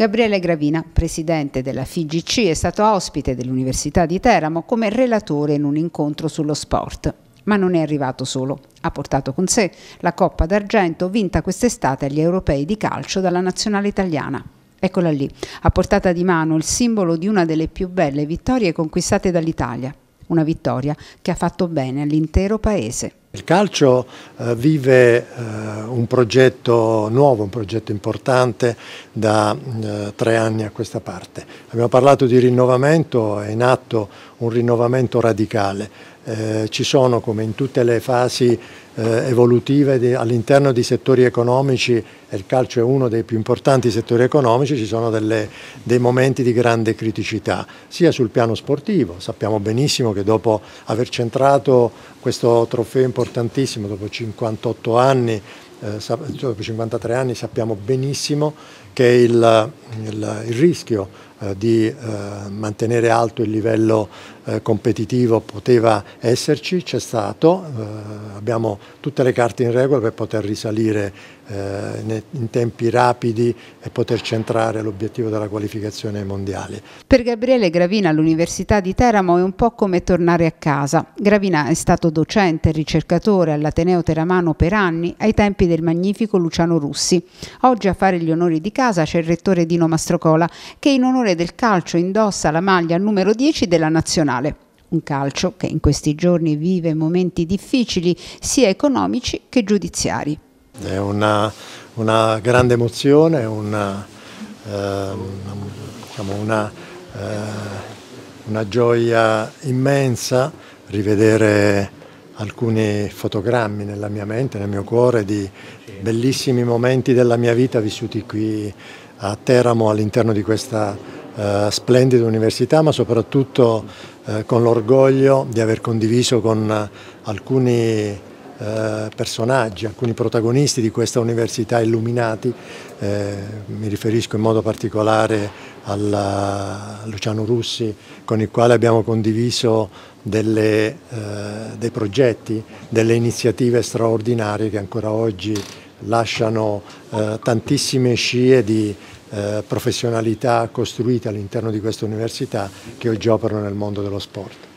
Gabriele Gravina, presidente della FIGC, è stato ospite dell'Università di Teramo come relatore in un incontro sullo sport. Ma non è arrivato solo. Ha portato con sé la Coppa d'Argento vinta quest'estate agli europei di calcio dalla nazionale italiana. Eccola lì, a portata di mano il simbolo di una delle più belle vittorie conquistate dall'Italia. Una vittoria che ha fatto bene all'intero paese. Il calcio eh, vive eh, un progetto nuovo, un progetto importante da eh, tre anni a questa parte. Abbiamo parlato di rinnovamento, è in atto un rinnovamento radicale eh, ci sono come in tutte le fasi eh, evolutive all'interno di settori economici, e il calcio è uno dei più importanti settori economici, ci sono delle, dei momenti di grande criticità, sia sul piano sportivo, sappiamo benissimo che dopo aver centrato questo trofeo importantissimo, dopo 58 anni, eh, dopo 53 anni sappiamo benissimo che il, il, il rischio eh, di eh, mantenere alto il livello eh, competitivo poteva esserci, c'è stato, eh, abbiamo tutte le carte in regola per poter risalire eh, in tempi rapidi e poter centrare l'obiettivo della qualificazione mondiale. Per Gabriele Gravina l'Università di Teramo è un po' come tornare a casa. Gravina è stato docente e ricercatore all'Ateneo Teramano per anni, ai tempi del magnifico Luciano Russi. Oggi a fare gli onori di casa casa c'è il rettore Dino Mastrocola che in onore del calcio indossa la maglia numero 10 della nazionale. Un calcio che in questi giorni vive momenti difficili sia economici che giudiziari. È una, una grande emozione, una, eh, diciamo una, eh, una gioia immensa rivedere alcuni fotogrammi nella mia mente, nel mio cuore, di bellissimi momenti della mia vita vissuti qui a Teramo all'interno di questa eh, splendida università, ma soprattutto eh, con l'orgoglio di aver condiviso con eh, alcuni eh, personaggi, alcuni protagonisti di questa università illuminati, eh, mi riferisco in modo particolare a Luciano Russi con il quale abbiamo condiviso delle, eh, dei progetti, delle iniziative straordinarie che ancora oggi lasciano tantissime scie di professionalità costruite all'interno di questa università che oggi operano nel mondo dello sport.